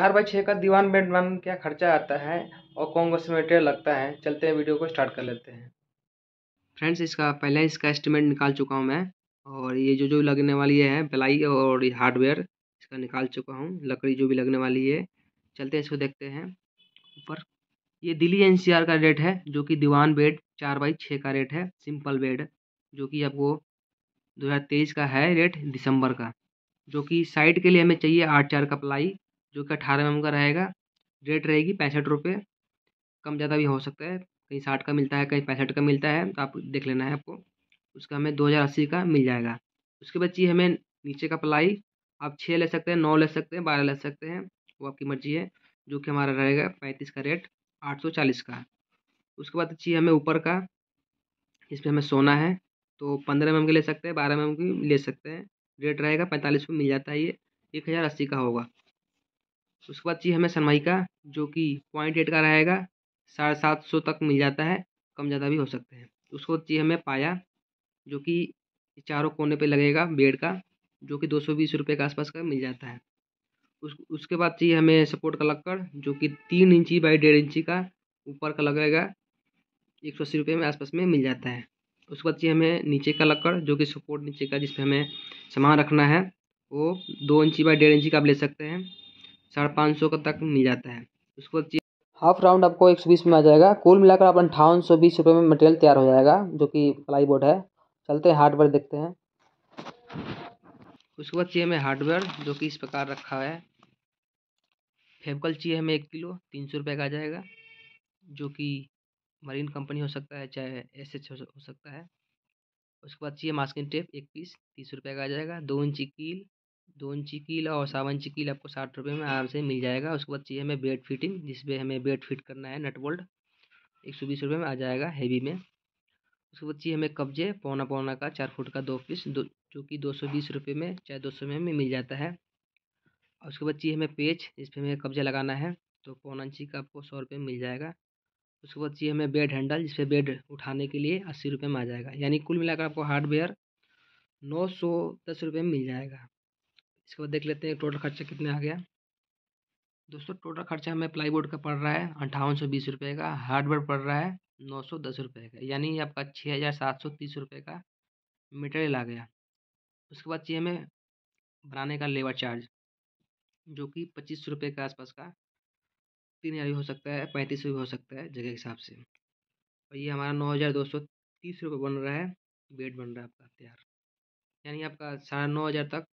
चार बाई छः का दीवान बेड बनाने क्या खर्चा आता है और कौन कौन सा मटेरियल लगता है चलते हैं वीडियो को स्टार्ट कर लेते हैं फ्रेंड्स इसका पहले इसका एस्टिमेट निकाल चुका हूँ मैं और ये जो जो लगने वाली है बलाई और हार्डवेयर इसका निकाल चुका हूँ लकड़ी जो भी लगने वाली है चलते हैं इसको देखते हैं ऊपर ये दिल्ली एन का रेट है जो कि दीवान बेड चार बाई छः का रेट है सिंपल बेड जो कि आपको तेईस का है रेट दिसंबर का जो कि साइड के लिए हमें चाहिए आठ चार का प्लाई जो कि अठारह एम एम का रहेगा रेट रहेगी पैंसठ रुपये कम ज़्यादा भी हो सकता है कहीं साठ का मिलता है कहीं पैंसठ का मिलता है तो आप देख लेना है आपको उसका हमें दो हज़ार अस्सी का मिल जाएगा उसके बाद चाहिए हमें नीचे का प्लाई आप छः ले सकते हैं नौ ले सकते हैं बारह ले सकते हैं वो आपकी मर्जी है जो कि हमारा रहेगा पैंतीस का रेट आठ सौ चालीस का उसके बाद चाहिए हमें ऊपर का इस हमें सोना है तो पंद्रह एम के ले सकते हैं बारह एम की ले सकते हैं रेट रहेगा पैंतालीस में मिल जाता है ये एक हज़ार अस्सी का होगा उसके बाद चाहिए हमें सनमाइका का जो कि पॉइंट एट का रहेगा साढ़े सात सौ तक मिल जाता है कम ज़्यादा भी हो सकते हैं उसको चाहिए हमें पाया जो कि चारों कोने पे लगेगा बेड का जो कि दो सौ बीस रुपये के आसपास का मिल जाता है उस उसके बाद चाहिए हमें सपोर्ट का लक्कड़ जो कि तीन इंची बाई डेढ़ इंची का ऊपर का लगेगा एक सौ अस्सी रुपये में आसपास में मिल जाता है उसके बाद चाहिए हमें नीचे का लक्कड़ जो कि सपोर्ट नीचे का जिसपे हमें सामान रखना है वो दो इंची बाई डेढ़ इंची का आप ले सकते हैं साढ़े पाँच सौ का तक मिल जाता है उसके बाद हाफ राउंड आपको एक सौ बीस में आ जाएगा कुल मिलाकर आप अंठावन सौ बीस रुपये में मटेरियल तैयार हो जाएगा जो कि प्लाई बोर्ड है चलते हैं हार्डवेयर देखते हैं उसके बाद चाहिए हमें हार्डवेयर जो कि इस प्रकार रखा है फेबकल चाहिए हमें एक किलो तीन सौ रुपये का आ जाएगा जो कि मरीन कंपनी हो सकता है चाहे एस एच हो सकता है उसके बाद चाहिए मास्किंग टेप एक पीस तीस रुपये का आ जाएगा दो इंची कील दो इंची कील और सावन इंची कील आपको साठ रुपये में आराम से मिल जाएगा उसके बाद चाहिए हमें बेड फिटिंग जिसमें हमें बेड फिट करना है नट बोल्ट एक सौ बीस रुपये में आ जाएगा हैवी में उसके बाद चाहिए हमें कब्जे पौना पौना का चार फुट का दो पीस दो जो कि दो सौ बीस रुपये में चाहे दो सौ में हमें मिल जाता है और उसके बाद चाहिए हमें पेज जिस पर हमें कब्जा लगाना है तो पौना इंची का आपको सौ रुपये में मिल जाएगा उसके बाद चाहिए हमें बेड हैंडल जिस पर बेड उठाने के लिए अस्सी रुपये में आ जाएगा यानी कुल मिलाकर आपको हार्डवेयर नौ सौ दस रुपये में मिल जाएगा इसके बाद देख लेते हैं टोटल खर्चा कितना आ गया दोस्तों टोटल खर्चा हमें बोर्ड का पड़ रहा है अंठावन सौ बीस रुपये का हार्डवेयर पड़ रहा है नौ सौ दस रुपये का यानी आपका छः हज़ार सात सौ तीस रुपये का मटेरियल आ गया उसके बाद चाहिए हमें बनाने का लेबर चार्ज जो कि पच्चीस रुपये के आसपास का तीन हज़ार भी हो सकता है पैंतीस भी हो सकता है जगह के हिसाब से और ये हमारा नौ हज़ार दो सौ तीस रुपये बन रहा है बेड बन रहा है आपका तैयार यानी आपका साढ़े नौ हज़ार तक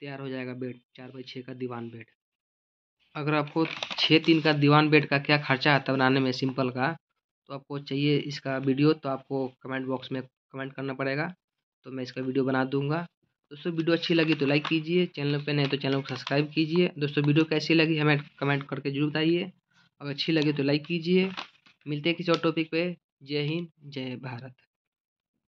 तैयार हो जाएगा बेड चार बाई छः का दीवान बेड अगर आपको छः तीन का दीवान बेड का क्या खर्चा आता है बनाने में सिंपल का तो आपको चाहिए इसका वीडियो तो आपको कमेंट बॉक्स में कमेंट करना पड़ेगा तो मैं इसका वीडियो बना दूंगा दोस्तों वीडियो अच्छी लगी तो लाइक कीजिए चैनल पे नहीं तो चैनल को सब्सक्राइब कीजिए दोस्तों वीडियो कैसी लगी हमें कमेंट करके जरूर बताइए अगर अच्छी लगी तो लाइक कीजिए मिलते हैं किसी और टॉपिक पे जय हिंद जय भारत